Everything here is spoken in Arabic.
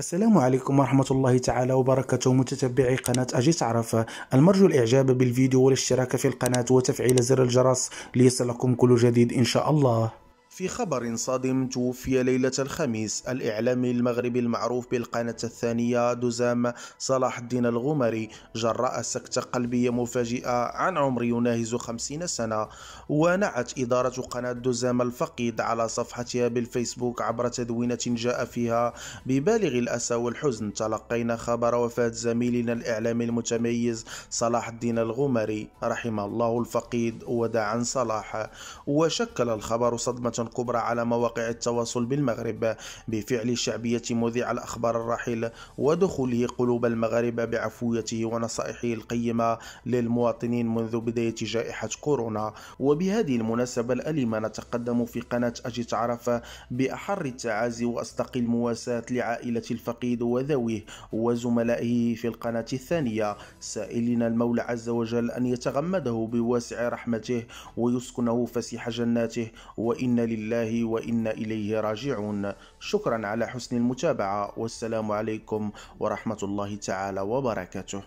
السلام عليكم ورحمة الله تعالى وبركاته متتبعي قناة أجي تعرف المرجو الإعجاب بالفيديو والاشتراك في القناة وتفعيل زر الجرس ليصلكم كل جديد إن شاء الله في خبر صادم توفي ليلة الخميس الإعلامي المغربي المعروف بالقناة الثانية دوزام صلاح الدين الغمري جراء سكتة قلبية مفاجئة عن عمر يناهز خمسين سنة ونعت إدارة قناة دوزام الفقيد على صفحتها بالفيسبوك عبر تدوينة جاء فيها ببالغ الأسى والحزن تلقينا خبر وفاة زميلنا الإعلامي المتميز صلاح الدين الغمري رحم الله الفقيد ودعا صلاح وشكل الخبر صدمة كبرى على مواقع التواصل بالمغرب بفعل شعبية مذيع الأخبار الراحل ودخوله قلوب المغرب بعفويته ونصائحه القيمة للمواطنين منذ بداية جائحة كورونا وبهذه المناسبة الأليمة نتقدم في قناة أجي تعرف بأحر التعازي وأصدق المواساة لعائلة الفقيد وذويه وزملائه في القناة الثانية سائلين المولى عز وجل أن يتغمده بواسع رحمته ويسكنه فسيح جناته وإن لله وإنا إليه راجعون شكرا على حسن المتابعة والسلام عليكم ورحمة الله تعالى وبركاته